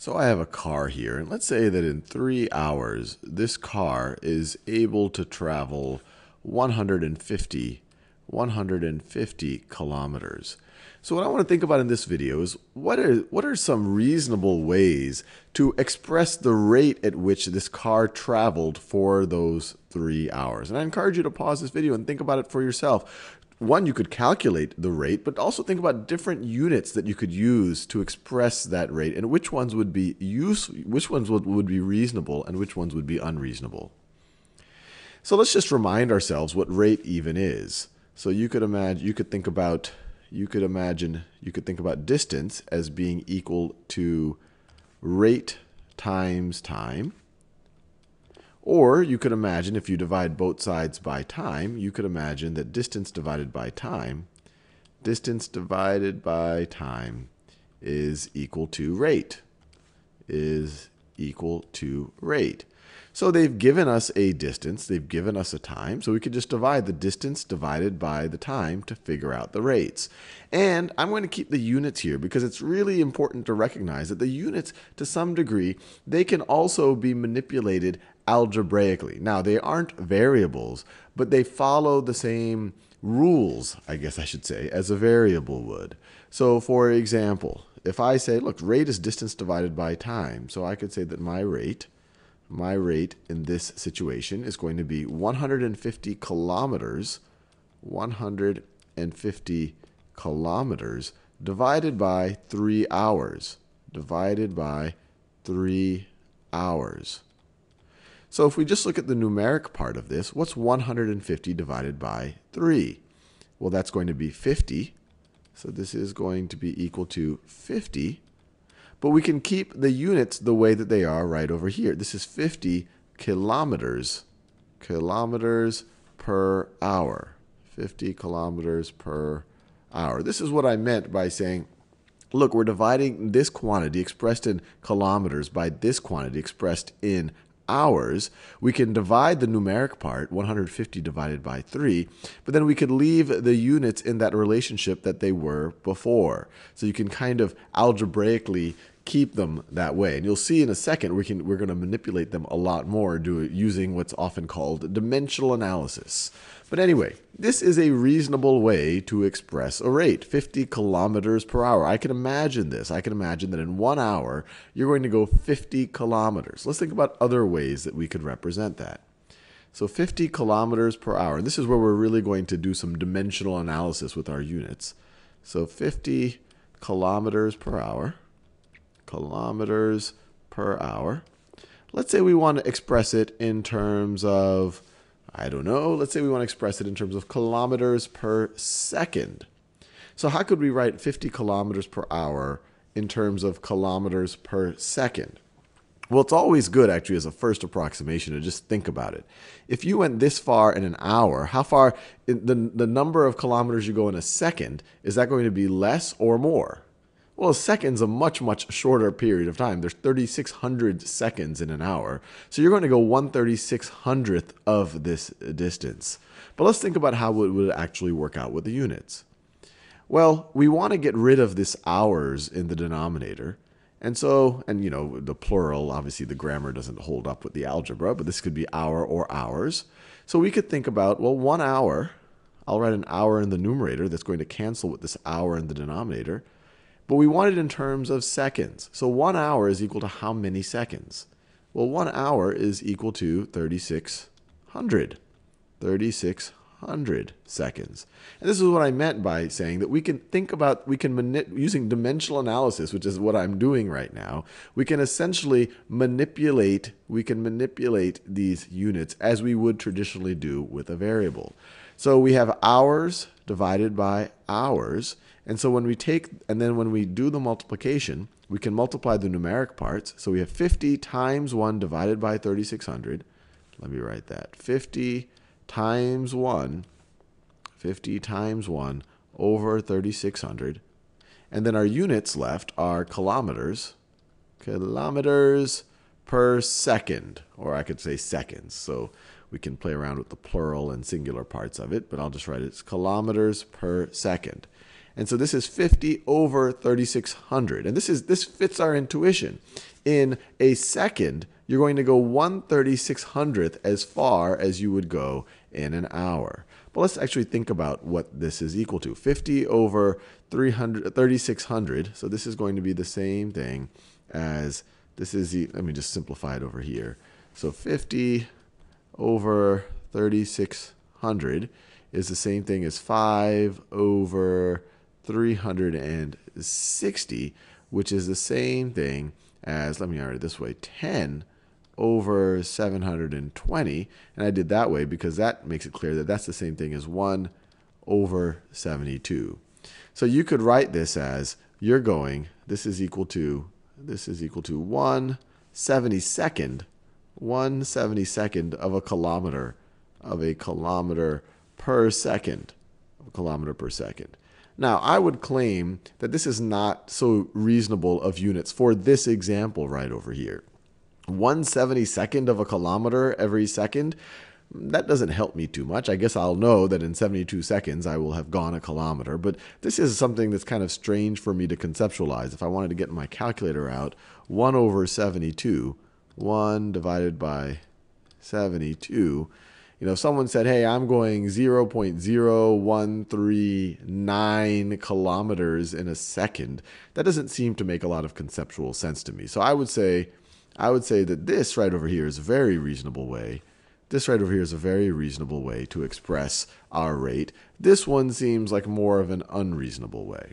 So I have a car here, and let's say that in three hours, this car is able to travel 150 150 kilometers. So what I want to think about in this video is what are, what are some reasonable ways to express the rate at which this car traveled for those three hours? And I encourage you to pause this video and think about it for yourself. One, you could calculate the rate, but also think about different units that you could use to express that rate and which ones would be use, which ones would, would be reasonable and which ones would be unreasonable. So let's just remind ourselves what rate even is. So you could imagine, you could think about, you could imagine, you could think about distance as being equal to rate times time. Or you could imagine if you divide both sides by time, you could imagine that distance divided by time, distance divided by time is equal to rate, is equal to rate. So they've given us a distance, they've given us a time, so we could just divide the distance divided by the time to figure out the rates. And I'm going to keep the units here because it's really important to recognize that the units, to some degree, they can also be manipulated algebraically. Now, they aren't variables, but they follow the same rules, I guess I should say, as a variable would. So, for example, if I say, look, rate is distance divided by time, so I could say that my rate my rate in this situation is going to be 150 kilometers, 150 kilometers divided by 3 hours, divided by 3 hours. So if we just look at the numeric part of this, what's 150 divided by 3? Well, that's going to be 50. So this is going to be equal to 50 but we can keep the units the way that they are right over here. This is 50 kilometers, kilometers per hour. 50 kilometers per hour. This is what I meant by saying, look, we're dividing this quantity expressed in kilometers by this quantity expressed in hours. We can divide the numeric part, 150 divided by 3, but then we could leave the units in that relationship that they were before. So you can kind of algebraically keep them that way. And you'll see in a second we can we're going to manipulate them a lot more do it using what's often called dimensional analysis. But anyway, this is a reasonable way to express a rate, 50 kilometers per hour. I can imagine this. I can imagine that in one hour, you're going to go 50 kilometers. Let's think about other ways that we could represent that. So 50 kilometers per hour. And this is where we're really going to do some dimensional analysis with our units. So 50 kilometers per hour kilometers per hour. Let's say we want to express it in terms of, I don't know, let's say we want to express it in terms of kilometers per second. So how could we write 50 kilometers per hour in terms of kilometers per second? Well, it's always good actually as a first approximation to just think about it. If you went this far in an hour, how far the the number of kilometers you go in a second is that going to be less or more? Well, a second's a much, much shorter period of time. There's 3,600 seconds in an hour. So you're going to go 1 of this distance. But let's think about how it would actually work out with the units. Well, we want to get rid of this hours in the denominator. And so, and you know, the plural, obviously the grammar doesn't hold up with the algebra, but this could be hour or hours. So we could think about, well, one hour, I'll write an hour in the numerator that's going to cancel with this hour in the denominator. But we want it in terms of seconds. So one hour is equal to how many seconds? Well, one hour is equal to 3,600. 3,600. 100 seconds. And this is what I meant by saying that we can think about, we can, mani- using dimensional analysis, which is what I'm doing right now, we can essentially manipulate, we can manipulate these units as we would traditionally do with a variable. So we have hours divided by hours. And so when we take, and then when we do the multiplication, we can multiply the numeric parts. So we have 50 times 1 divided by 3600. Let me write that. 50 times 1, 50 times 1 over 3600. And then our units left are kilometers, kilometers per second, or I could say seconds. So we can play around with the plural and singular parts of it, but I'll just write it as kilometers per second. And so this is 50 over 3600. And this is this fits our intuition. In a second, you're going to go 1 3600th as far as you would go in an hour. But let's actually think about what this is equal to. 50 over 3,600. So this is going to be the same thing as this is, the, let me just simplify it over here. So 50 over 3,600 is the same thing as 5 over 360, which is the same thing as, let me write it this way, 10 over 720. And I did that way because that makes it clear that that's the same thing as 1 over 72. So you could write this as you're going, this is equal to, this is equal to 1 72nd, 1 72nd of a kilometer, of a kilometer per second, of a kilometer per second. Now, I would claim that this is not so reasonable of units for this example right over here. 172nd of a kilometer every second, that doesn't help me too much. I guess I'll know that in 72 seconds I will have gone a kilometer, but this is something that's kind of strange for me to conceptualize. If I wanted to get my calculator out, 1 over 72, 1 divided by 72, you know, if someone said, hey, I'm going 0.0139 kilometers in a second, that doesn't seem to make a lot of conceptual sense to me. So I would say I would say that this right over here is a very reasonable way. This right over here is a very reasonable way to express our rate. This one seems like more of an unreasonable way.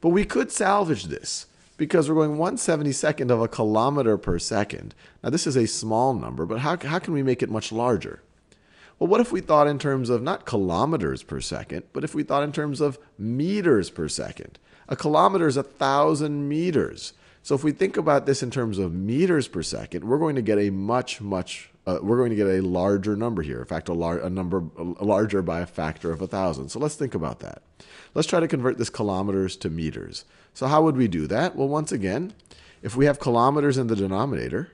But we could salvage this because we're going 1 of a kilometer per second. Now, this is a small number, but how, how can we make it much larger? Well, what if we thought in terms of not kilometers per second, but if we thought in terms of meters per second? A kilometer is a 1,000 meters. So if we think about this in terms of meters per second, we're going to get a much, much, uh, we're going to get a larger number here. In fact, a, lar- a number larger by a factor of a 1,000. So let's think about that. Let's try to convert this kilometers to meters. So how would we do that? Well, once again, if we have kilometers in the denominator,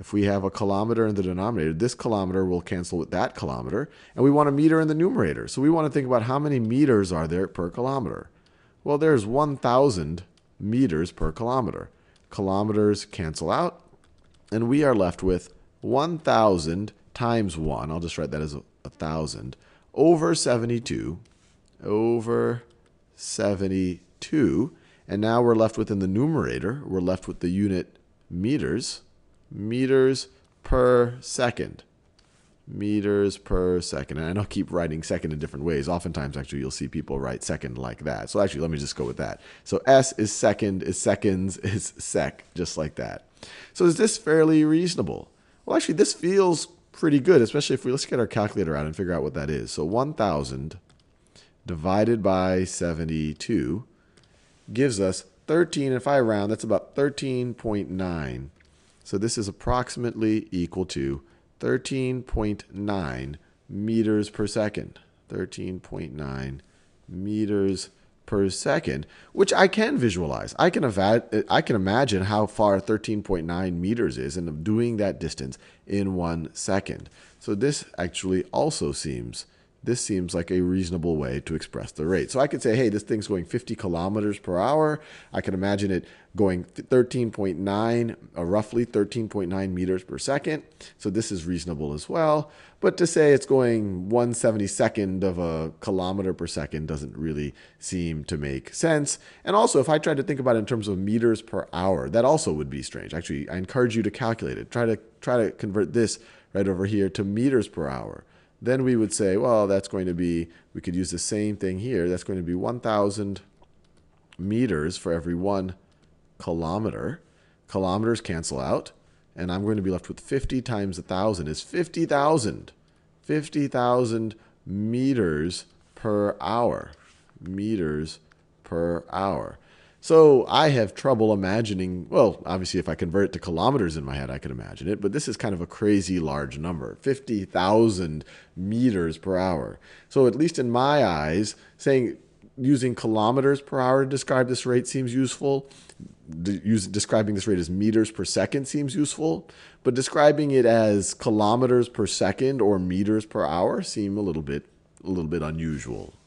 if we have a kilometer in the denominator, this kilometer will cancel with that kilometer, and we want a meter in the numerator. So we want to think about how many meters are there per kilometer. Well, there's 1,000 meters per kilometer. Kilometers cancel out, and we are left with 1,000 times 1. I'll just write that as 1,000 over 72 over 72. And now we're left within the numerator, we're left with the unit meters, meters per second meters per second. And I know keep writing second in different ways. Oftentimes, actually, you'll see people write second like that. So actually, let me just go with that. So S is second, is seconds, is sec, just like that. So is this fairly reasonable? Well, actually, this feels pretty good, especially if we let's get our calculator out and figure out what that is. So 1,000 divided by 72 gives us 13. If I round, that's about 13.9. So this is approximately equal to 13.9 meters per second. 13.9 meters per second, which I can visualize. I can, eva- I can imagine how far 13.9 meters is and doing that distance in one second. So this actually also seems this seems like a reasonable way to express the rate. So I could say, hey, this thing's going 50 kilometers per hour. I can imagine it going 13.9, uh, roughly 13.9 meters per second. So this is reasonable as well. But to say it's going 172nd of a kilometer per second doesn't really seem to make sense. And also, if I tried to think about it in terms of meters per hour, that also would be strange. Actually, I encourage you to calculate it. Try to try to convert this right over here to meters per hour. Then we would say, well, that's going to be, we could use the same thing here. That's going to be 1,000 meters for every one kilometer. Kilometers cancel out. And I'm going to be left with 50 times 1,000 is 50,000. 50,000 meters per hour. Meters per hour. So I have trouble imagining. Well, obviously, if I convert it to kilometers in my head, I could imagine it, but this is kind of a crazy large number 50,000 meters per hour. So, at least in my eyes, saying using kilometers per hour to describe this rate seems useful. describing this rate as meters per second seems useful, but describing it as kilometers per second or meters per hour seem a little bit a little bit unusual.